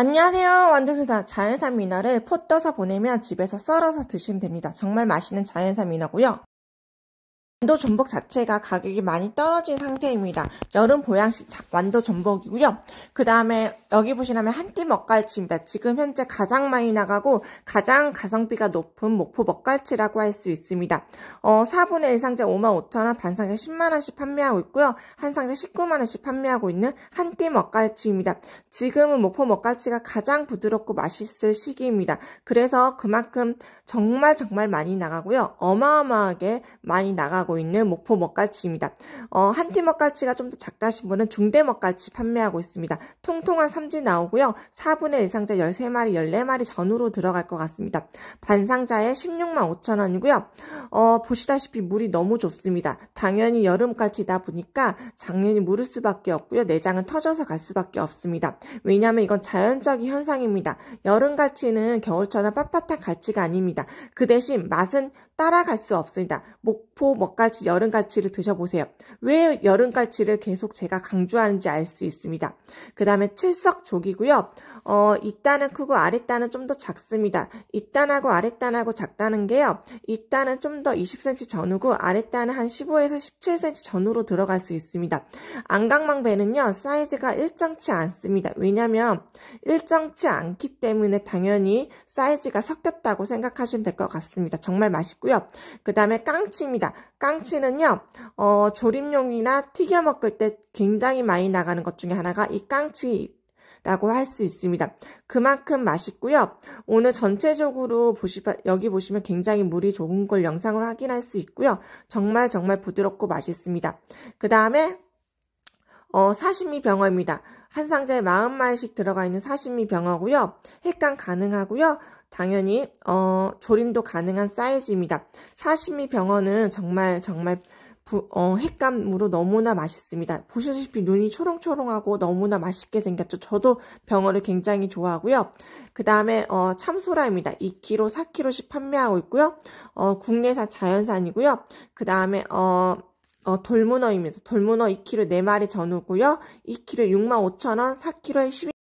안녕하세요. 완전회사 자연산 미나를 포 떠서 보내면 집에서 썰어서 드시면 됩니다. 정말 맛있는 자연산 미나고요. 완도 전복 자체가 가격이 많이 떨어진 상태입니다. 여름 보양식 완도 전복이고요. 그 다음에 여기 보시면 한띠 먹갈치입니다. 지금 현재 가장 많이 나가고 가장 가성비가 높은 목포 먹갈치라고 할 수 있습니다. 어, 4분의 1 상자 55,000원, 반 상자 10만원씩 판매하고 있고요. 한 상자 19만원씩 판매하고 있는 한띠 먹갈치입니다. 지금은 목포 먹갈치가 가장 부드럽고 맛있을 시기입니다. 그래서 그만큼 정말 정말 많이 나가고요. 어마어마하게 많이 나가고 판매하고 있는 목포 먹갈치입니다. 어, 한티 먹갈치가 좀 더 작다 하신 분은 중대 먹갈치 판매하고 있습니다. 통통한 삼지 나오고요. 4분의 1상자 13마리, 14마리 전후로 들어갈 것 같습니다. 반상자에 16만 5천원이고요. 어, 보시다시피 물이 너무 좋습니다. 당연히 여름갈치다 보니까 작년이 물을 수밖에 없고요. 내장은 터져서 갈 수밖에 없습니다. 왜냐하면 이건 자연적인 현상입니다. 여름갈치는 겨울처럼 빳빳한 갈치가 아닙니다. 그 대신 맛은 따라갈 수 없습니다. 목포 먹갈치 여름갈치를 드셔보세요. 왜 여름갈치를 계속 제가 강조하는지 알 수 있습니다. 그 다음에 칠석조기고요. 어, 이단은 크고 아랫단은 좀 더 작습니다. 이단하고 아랫단하고 작다는 게요. 이단은 좀 더 20cm 전후고 아랫단은 한 15에서 17cm 전후로 들어갈 수 있습니다. 안강망배는요. 사이즈가 일정치 않습니다. 왜냐하면 일정치 않기 때문에 당연히 사이즈가 섞였다고 생각하시면 될 것 같습니다. 정말 맛있고요. 있고요. 그 다음에 깡치입니다. 깡치는요. 어, 조림용이나 튀겨 먹을 때 굉장히 많이 나가는 것 중에 하나가 이 깡치 라고 할 수 있습니다. 그만큼 맛있고요. 오늘 전체적으로 보시 여기 보시면 굉장히 물이 좋은 걸 영상으로 확인할 수 있고요. 정말 정말 부드럽고 맛있습니다. 그 다음에 어, 사시미 병어입니다. 한 상자에 마0마리씩 들어가 있는 사시미 병어고요. 핵간 가능하고요. 당연히 어, 조림도 가능한 사이즈입니다. 사시미 병어는 정말 정말 어, 핵감으로 너무나 맛있습니다. 보시다시피 눈이 초롱초롱하고 너무나 맛있게 생겼죠. 저도 병어를 굉장히 좋아하고요. 그 다음에 어, 참소라입니다. 2kg, 4kg씩 판매하고 있고요. 어, 국내산 자연산이고요. 그 다음에 어, 어, 돌문어입니다. 돌문어 2kg 4마리 전후고요. 2kg 65,000원, 4kg에 12